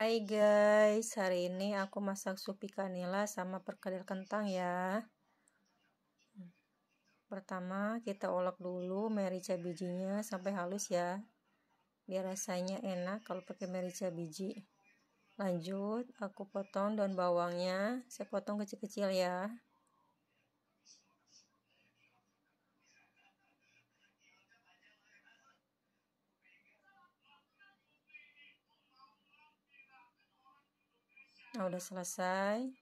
Hai guys, hari ini aku masak sup kanila sama perkedel kentang ya. Pertama kita olok dulu merica bijinya sampai halus ya. Biar rasanya enak kalau pakai merica biji. Lanjut, aku potong daun bawangnya, saya potong kecil-kecil ya. Nah, udah selesai.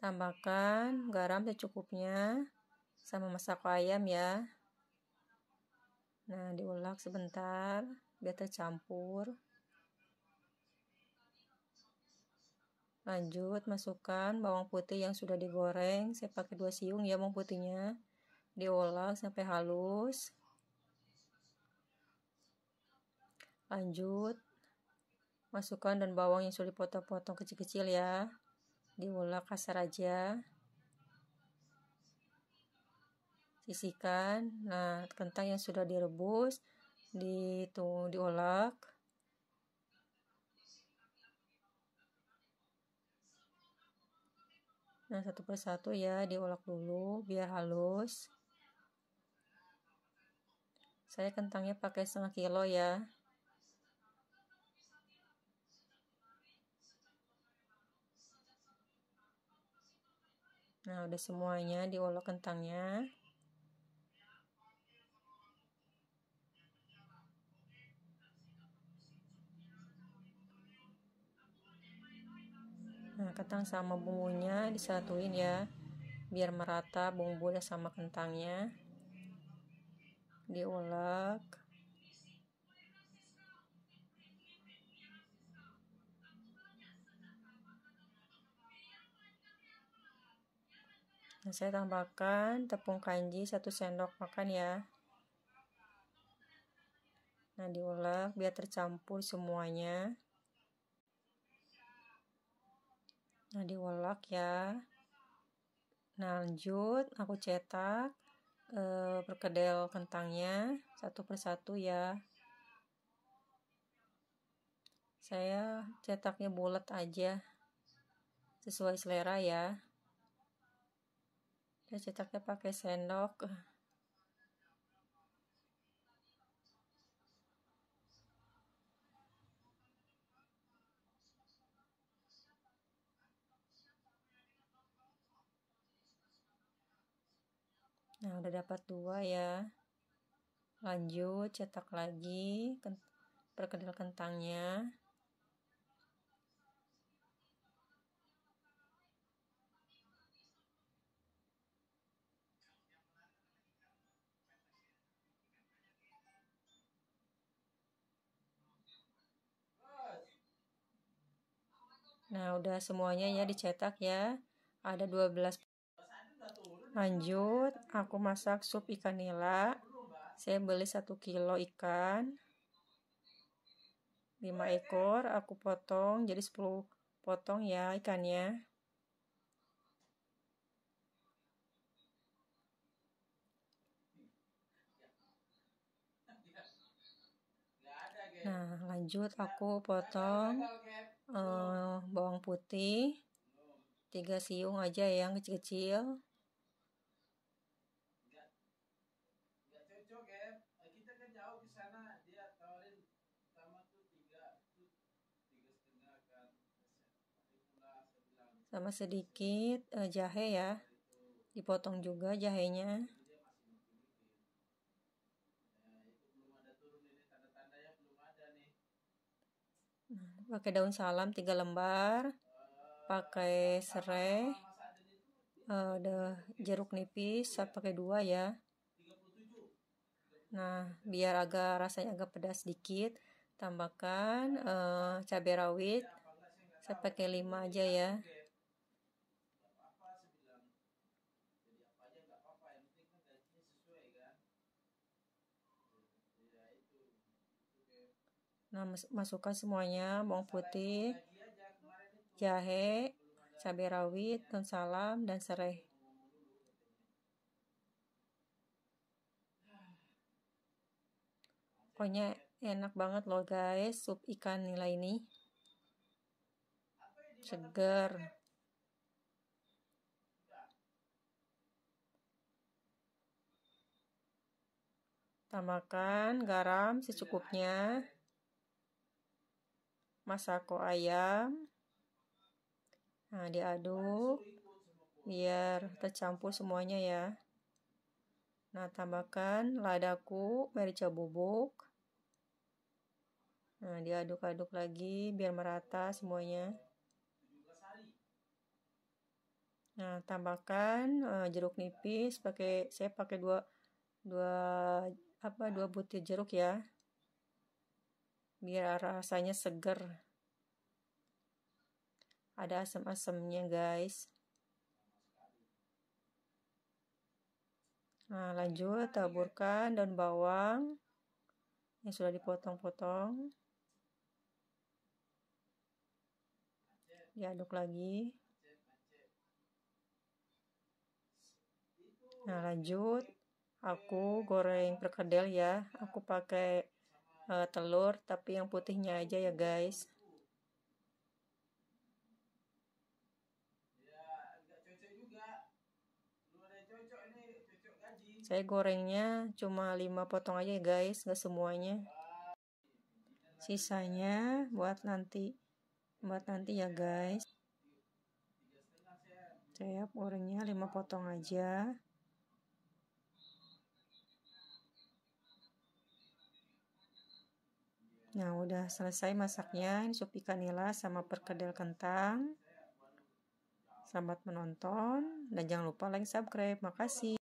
Tambahkan garam secukupnya sama masak ayam ya. Nah, diulak sebentar biar tercampur. Lanjut, masukkan bawang putih yang sudah digoreng. Saya pakai dua siung ya bawang putihnya. Diolah sampai halus. Lanjut, masukkan dan bawang yang sudah dipotong-potong kecil-kecil ya diulek kasar aja sisihkan nah kentang yang sudah direbus ditu diulek nah satu persatu ya diulek dulu biar halus saya kentangnya pakai setengah kilo ya Nah, udah semuanya diolok kentangnya. Nah, kentang sama bumbunya disatuin ya. Biar merata bumbu dan sama kentangnya. Diolok. Nah, saya tambahkan tepung kanji 1 sendok makan ya. Nah, diulek biar tercampur semuanya. Nah, diulek ya. Nah, lanjut aku cetak eh, perkedel kentangnya satu persatu ya. Saya cetaknya bulat aja sesuai selera ya cetaknya pakai sendok Nah, udah dapat dua ya. Lanjut, cetak lagi perkedel kentangnya. Nah, udah semuanya ya dicetak ya. Ada 12. Lanjut, aku masak sup ikan nila. Saya beli 1 kilo ikan. 5 ekor aku potong jadi 10 potong ya ikannya. Nah, lanjut aku potong uh, bawang putih, tiga siung aja ya, yang kecil-kecil. Sama sedikit uh, jahe ya, dipotong juga jahenya. pakai daun salam tiga lembar pakai serai eh, ada jeruk nipis saya pakai dua ya nah biar agak rasanya agak pedas sedikit tambahkan uh, cabai rawit saya pakai lima aja ya Nah, masukkan semuanya, bawang putih, jahe, cabai rawit, daun salam, dan serai. Pokoknya enak banget loh guys, sup ikan nila ini. Segar. Tambahkan garam secukupnya masako ayam. Nah, diaduk biar tercampur semuanya ya. Nah, tambahkan ladaku, merica bubuk. Nah, diaduk-aduk lagi biar merata semuanya. Nah, tambahkan uh, jeruk nipis pakai saya pakai dua dua apa dua butir jeruk ya biar rasanya seger ada asam-asamnya guys nah lanjut taburkan daun bawang yang sudah dipotong-potong diaduk lagi nah lanjut aku goreng perkedel ya aku pakai uh, telur tapi yang putihnya aja ya guys ya, saya gorengnya cuma 5 potong aja ya guys gak semuanya sisanya buat nanti buat nanti ya guys saya gorengnya 5 potong aja Nah, udah selesai masaknya. Ini sup ikan nila sama perkedel kentang. Selamat menonton dan jangan lupa like, subscribe. Makasih.